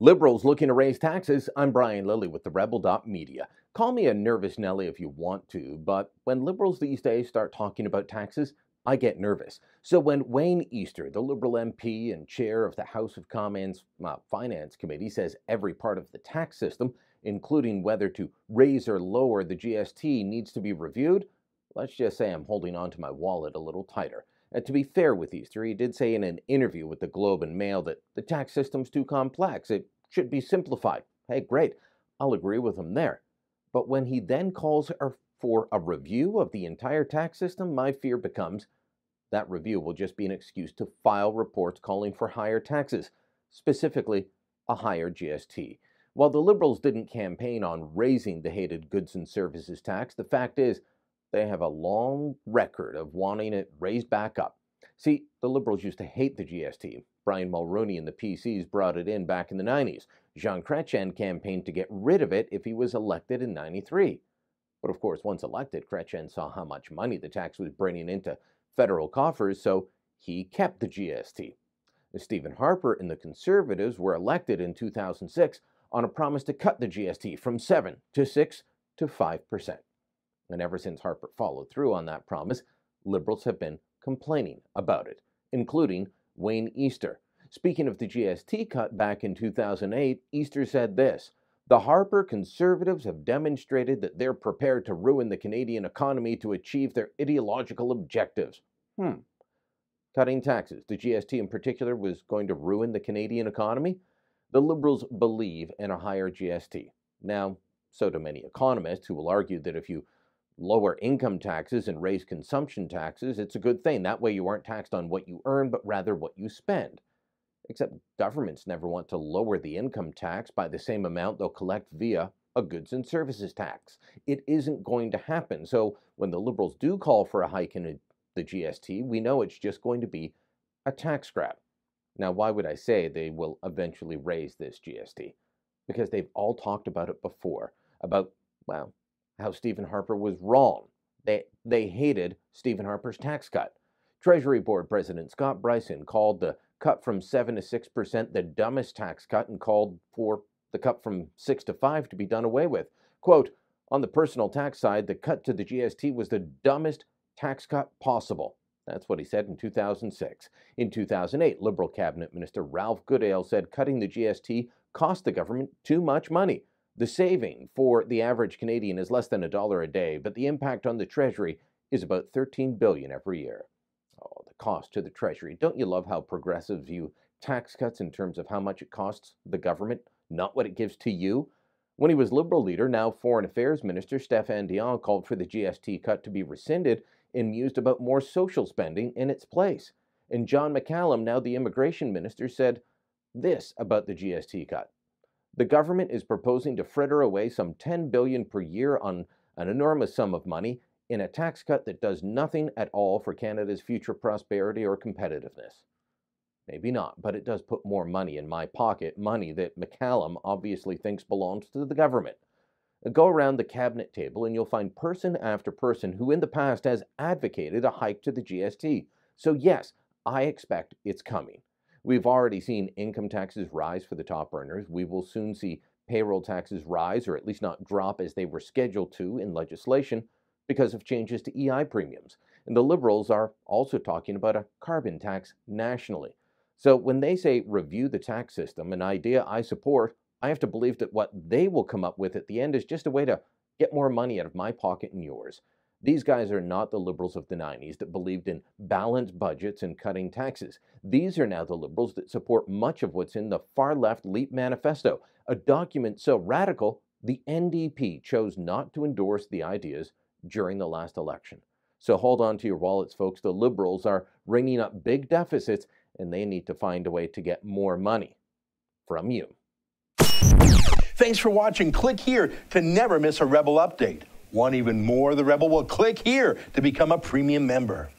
Liberals looking to raise taxes, I'm Brian Lilly with the Rebel.media. Call me a nervous Nelly if you want to, but when liberals these days start talking about taxes, I get nervous. So when Wayne Easter, the Liberal MP and chair of the House of Commons uh, Finance Committee, says every part of the tax system, including whether to raise or lower the GST, needs to be reviewed, let's just say I'm holding on to my wallet a little tighter. Uh, to be fair with Easter, he did say in an interview with the Globe and Mail that the tax system's too complex, it should be simplified. Hey, great, I'll agree with him there. But when he then calls for a review of the entire tax system, my fear becomes that review will just be an excuse to file reports calling for higher taxes, specifically a higher GST. While the Liberals didn't campaign on raising the hated goods and services tax, the fact is they have a long record of wanting it raised back up. See, the liberals used to hate the GST. Brian Mulroney and the PCs brought it in back in the 90s. Jean Chrétien campaigned to get rid of it if he was elected in 93. But of course, once elected, Chrétien saw how much money the tax was bringing into federal coffers, so he kept the GST. Stephen Harper and the Conservatives were elected in 2006 on a promise to cut the GST from 7 to 6 to 5 percent. And ever since Harper followed through on that promise, liberals have been complaining about it, including Wayne Easter. Speaking of the GST cut back in 2008, Easter said this The Harper conservatives have demonstrated that they're prepared to ruin the Canadian economy to achieve their ideological objectives. Hmm. Cutting taxes, the GST in particular, was going to ruin the Canadian economy? The Liberals believe in a higher GST. Now, so do many economists who will argue that if you lower income taxes and raise consumption taxes, it's a good thing. That way you aren't taxed on what you earn, but rather what you spend. Except governments never want to lower the income tax by the same amount they'll collect via a goods and services tax. It isn't going to happen. So when the Liberals do call for a hike in the GST, we know it's just going to be a tax grab. Now, why would I say they will eventually raise this GST? Because they've all talked about it before, about, well, how Stephen Harper was wrong. They, they hated Stephen Harper's tax cut. Treasury Board President Scott Bryson called the cut from 7 to 6% the dumbest tax cut and called for the cut from 6 to 5 to be done away with. Quote, on the personal tax side, the cut to the GST was the dumbest tax cut possible. That's what he said in 2006. In 2008, Liberal Cabinet Minister Ralph Goodale said cutting the GST cost the government too much money. The saving for the average Canadian is less than a dollar a day, but the impact on the Treasury is about 13 billion every year. Oh, the cost to the Treasury. Don't you love how progressives view tax cuts in terms of how much it costs the government, not what it gives to you? When he was Liberal leader, now Foreign Affairs Minister Stéphane Dion called for the GST cut to be rescinded and mused about more social spending in its place. And John McCallum, now the Immigration Minister, said this about the GST cut. The government is proposing to fritter away some 10 billion per year on an enormous sum of money in a tax cut that does nothing at all for Canada's future prosperity or competitiveness. Maybe not, but it does put more money in my pocket, money that McCallum obviously thinks belongs to the government. Go around the cabinet table and you'll find person after person who in the past has advocated a hike to the GST. So, yes, I expect it's coming. We've already seen income taxes rise for the top earners. We will soon see payroll taxes rise, or at least not drop as they were scheduled to in legislation, because of changes to EI premiums. And the Liberals are also talking about a carbon tax nationally. So when they say review the tax system, an idea I support, I have to believe that what they will come up with at the end is just a way to get more money out of my pocket and yours. These guys are not the liberals of the 90s that believed in balanced budgets and cutting taxes. These are now the liberals that support much of what's in the far left LEAP manifesto, a document so radical the NDP chose not to endorse the ideas during the last election. So hold on to your wallets, folks. The liberals are ringing up big deficits and they need to find a way to get more money from you. Thanks for watching. Click here to never miss a Rebel update. Want even more of the Rebel? Well, click here to become a premium member.